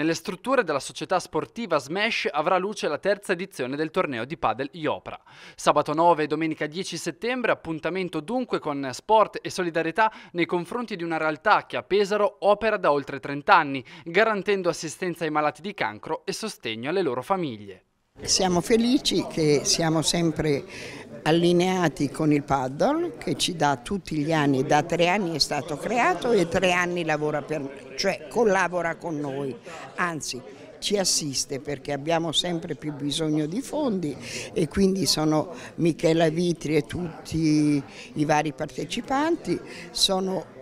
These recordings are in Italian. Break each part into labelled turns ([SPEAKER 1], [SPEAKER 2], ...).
[SPEAKER 1] Nelle strutture della società sportiva Smash avrà luce la terza edizione del torneo di padel Iopra. Sabato 9 e domenica 10 settembre appuntamento dunque con sport e solidarietà nei confronti di una realtà che a Pesaro opera da oltre 30 anni, garantendo assistenza ai malati di cancro e sostegno alle loro famiglie.
[SPEAKER 2] Siamo felici che siamo sempre allineati con il paddle che ci dà tutti gli anni, da tre anni è stato creato e tre anni lavora per, noi, cioè collabora con noi anzi ci assiste perché abbiamo sempre più bisogno di fondi e quindi sono Michela Vitri e tutti i vari partecipanti, sono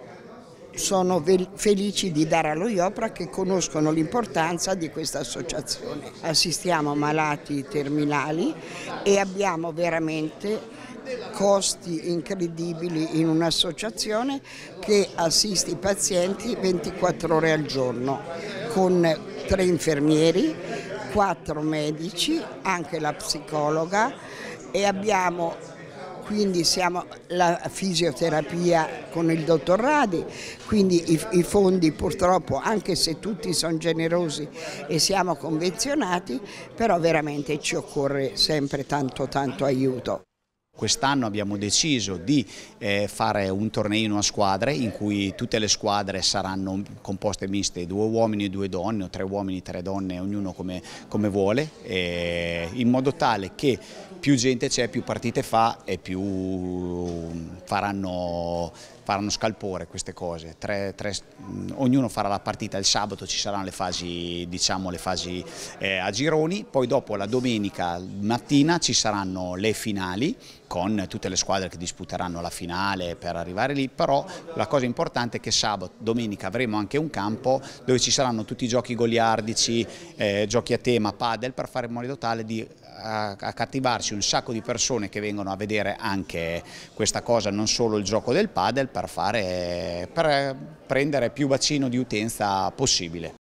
[SPEAKER 2] sono felici di dare allo IOPRA che conoscono l'importanza di questa associazione. Assistiamo malati terminali e abbiamo veramente costi incredibili in un'associazione che assiste i pazienti 24 ore al giorno con tre infermieri, quattro medici, anche la psicologa e abbiamo quindi siamo la fisioterapia con il dottor Radi, quindi i, i, fondi purtroppo anche se tutti sono generosi e siamo convenzionati, però veramente ci occorre
[SPEAKER 3] sempre tanto tanto aiuto. Quest'anno abbiamo deciso di eh, fare un torneino a squadre in cui tutte le squadre saranno composte miste, due uomini e due donne, o tre uomini e tre donne, ognuno come, come vuole, eh, in modo tale che più gente c'è, più partite fa e più faranno, faranno scalpore queste cose, tre, tre, mm, ognuno farà la partita il sabato, ci saranno le fasi, diciamo, le fasi eh, a gironi, poi dopo la domenica mattina ci saranno le finali con tutte le squadre che disputeranno la finale per arrivare lì, però la cosa importante è che sabato, domenica avremo anche un campo dove ci saranno tutti i giochi goliardici, eh, giochi a tema, padel, per fare in modo tale di eh, accattivarci un sacco di persone che vengono a vedere anche questa cosa non solo il gioco del padel per, fare, per prendere più bacino di utenza possibile.